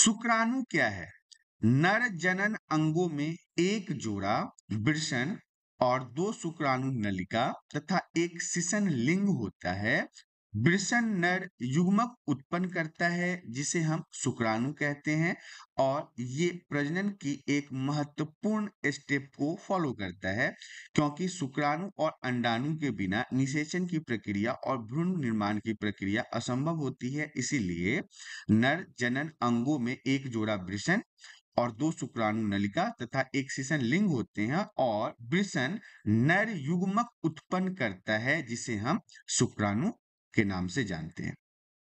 शुक्राणु क्या है नर जनन अंगों में एक जोड़ा वृषण और दो शुक्राणु नलिका तथा एक शिशन लिंग होता है ब्रिसन नर युग्मक उत्पन्न करता है जिसे हम शुक्राणु कहते हैं और ये प्रजनन की एक महत्वपूर्ण स्टेप को फॉलो करता है क्योंकि शुक्राणु और अंडाणु के बिना निषेचन की प्रक्रिया और भ्रूण निर्माण की प्रक्रिया असंभव होती है इसीलिए नर जनन अंगों में एक जोड़ा ब्रिसन और दो शुक्राणु नलिका तथा एक सीसन लिंग होते हैं और ब्रिसन नर युग्मक उत्पन्न करता है जिसे हम शुक्राणु के नाम से जानते हैं